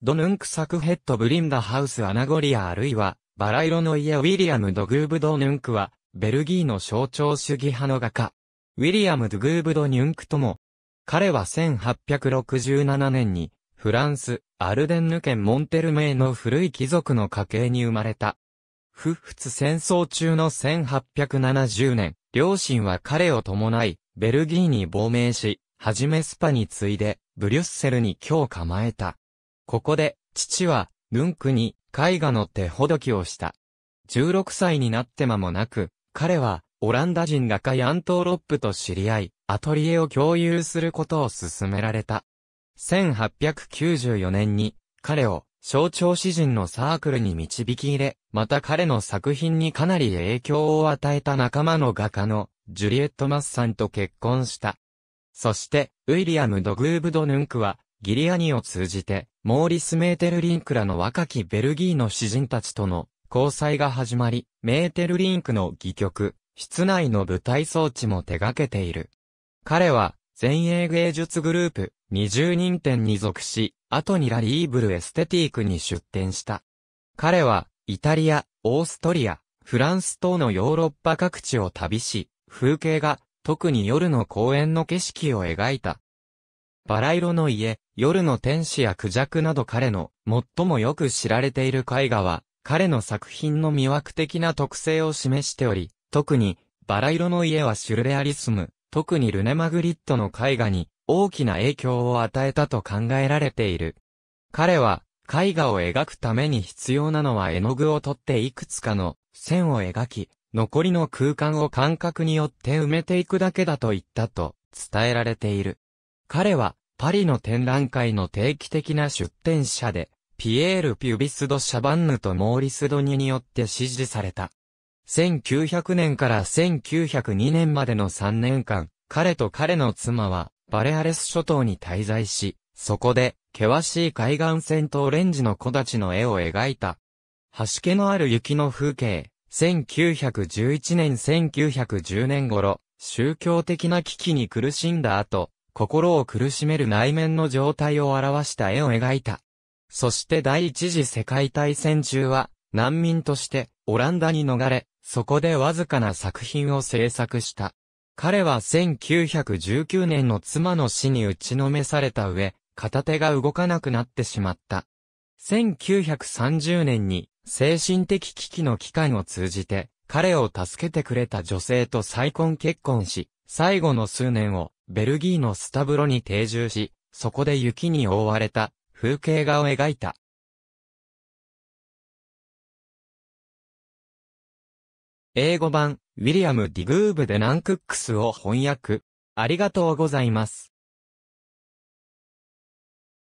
ドヌンクサクヘッドブリンダハウスアナゴリアあるいは、バラ色の家ウィリアム・ドグーブ・ドヌンクは、ベルギーの象徴主義派の画家。ウィリアム・ドグーブ・ドニュンクとも、彼は1867年に、フランス、アルデンヌ県モンテルメイの古い貴族の家系に生まれた。不仏戦争中の1870年、両親は彼を伴い、ベルギーに亡命し、はじめスパに次いで、ブリュッセルに今日構えた。ここで、父は、ヌンクに絵画の手ほどきをした。16歳になって間もなく、彼は、オランダ人画家ヤントーロップと知り合い、アトリエを共有することを勧められた。1894年に、彼を、象徴詩人のサークルに導き入れ、また彼の作品にかなり影響を与えた仲間の画家の、ジュリエット・マスさんと結婚した。そして、ウィリアム・ドグーブ・ド・ヌンクは、ギリアニを通じて、モーリス・メーテルリンクらの若きベルギーの詩人たちとの交際が始まり、メーテルリンクの戯曲、室内の舞台装置も手掛けている。彼は、前衛芸術グループ、20人店に属し、後にラリーブルエステティークに出展した。彼は、イタリア、オーストリア、フランス等のヨーロッパ各地を旅し、風景が、特に夜の公園の景色を描いたバラ色の家、夜の天使やクジャクなど彼の最もよく知られている絵画は、彼の作品の魅惑的な特性を示しており、特に、バラ色の家はシュルレアリスム、特にルネマグリットの絵画に大きな影響を与えたと考えられている。彼は、絵画を描くために必要なのは絵の具を取っていくつかの線を描き、残りの空間を感覚によって埋めていくだけだと言ったと伝えられている。彼は、パリの展覧会の定期的な出展者で、ピエール・ピュビス・ド・シャバンヌとモーリス・ドニによって支持された。1900年から1902年までの3年間、彼と彼の妻は、バレアレス諸島に滞在し、そこで、険しい海岸線とオレンジの木立の絵を描いた。橋気のある雪の風景、1911年1910年頃、宗教的な危機に苦しんだ後、心を苦しめる内面の状態を表した絵を描いた。そして第一次世界大戦中は、難民としてオランダに逃れ、そこでわずかな作品を制作した。彼は1919年の妻の死に打ちのめされた上、片手が動かなくなってしまった。1930年に精神的危機の機関を通じて、彼を助けてくれた女性と再婚結婚し、最後の数年をベルギーのスタブロに定住し、そこで雪に覆われた風景画を描いた。英語版、ウィリアム・ディグーブ・デ・ナンクックスを翻訳。ありがとうございます。